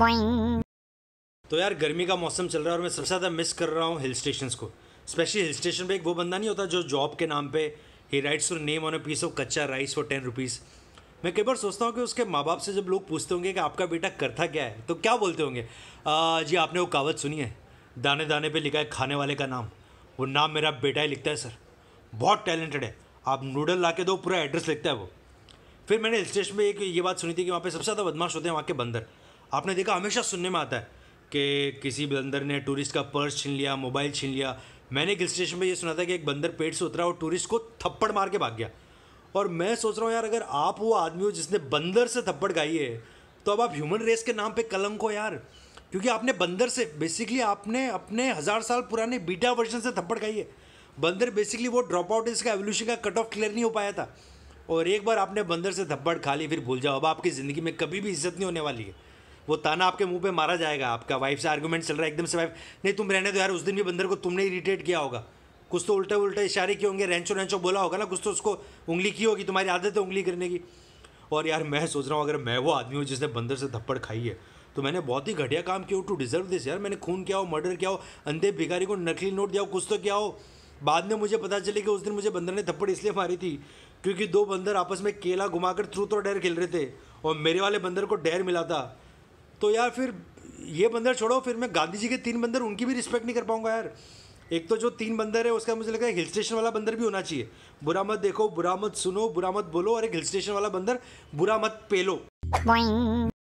तो यार गर्मी का मौसम चल रहा है और मैं सबसे ज़्यादा मिस कर रहा हूँ हिल स्टेशन को स्पेशली हिल स्टेशन पे एक वो बंदा नहीं होता जो जॉब के नाम पे ही writes your name on a piece of कच्चा राइस फॉर टेन रुपीज़ मैं कई बार सोचता हूँ कि उसके माँ बाप से जब लोग पूछते होंगे कि आपका बेटा करता क्या है तो क्या बोलते होंगे जी आपने वो कहावत सुनी है दाने दाने पे लिखा है खाने वाले का नाम वो नाम मेरा बेटा ही लिखता है सर बहुत टैलेंटेड है आप नूडल ला के दो पूरा एड्रेस लिखता है वो फिर मैंने हिल स्टेशन में एक ये बात सुनी थी कि वहाँ पे सबसे ज़्यादा बदमाश होते हैं वहाँ के बंदर आपने देखा हमेशा सुनने में आता है कि किसी बंदर ने टूरिस्ट का पर्स छीन लिया मोबाइल छीन लिया मैंने एक स्टेशन पर ये सुना था कि एक बंदर पेड़ से उतरा और टूरिस्ट को थप्पड़ मार के भाग गया और मैं सोच रहा हूँ यार अगर आप वो आदमी हो जिसने बंदर से थप्पड़ खाई है तो अब आप ह्यूमन रेस के नाम पे कलंक हो यार क्योंकि आपने बंदर से बेसिकली आपने अपने हज़ार साल पुराने बीटा वर्जन से थप्पड़ खाई है बंदर बेसिकली वो ड्रॉप आउट इसका एवोल्यूशन का कट ऑफ क्लियर नहीं हो पाया था और एक बार आपने बंदर से थप्पड़ खा ली फिर भूल जाओ अब आपकी ज़िंदगी में कभी भी इज्जत नहीं होने वाली है वो ताना आपके मुंह पे मारा जाएगा आपका वाइफ से आर्गूमेंट चल रहा है एकदम से वाइफ नहीं तुम रहने दो यार उस दिन भी बंदर को तुमने इरीटेट किया होगा कुछ तो उल्टे उल्टे इशारे किए होंगे रेंचो रेंचो बोला होगा ना कुछ तो उसको उंगली की होगी तुम्हारी आदत है उंगली करने की और यार मैं सोच रहा हूँ अगर मैं वो आदमी हूँ जिसने बंदर से थप्पड़ खाई है तो मैंने बहुत ही घटिया काम किया टू डिजर्व दिस यार मैंने खून किया हो मर्डर किया हो अंधे भिखारी को नकली नोट दिया हो कुछ तो किया हो बाद में मुझे पता चले कि उस दिन मुझे बंदर ने थप्पड़ इसलिए मारी थी क्योंकि दो बंदर आपस में केला घुमाकर थ्रू और डेर खेल रहे थे और मेरे वाले बंदर को डेर मिला था तो यार फिर ये बंदर छोड़ो फिर मैं गांधी जी के तीन बंदर उनकी भी रिस्पेक्ट नहीं कर पाऊंगा यार एक तो जो तीन बंदर है उसका मुझे लगा हिल स्टेशन वाला बंदर भी होना चाहिए बुरा मत देखो बुरा मत सुनो बुरा मत बोलो और एक हिल स्टेशन वाला बंदर बुरा मत पेलो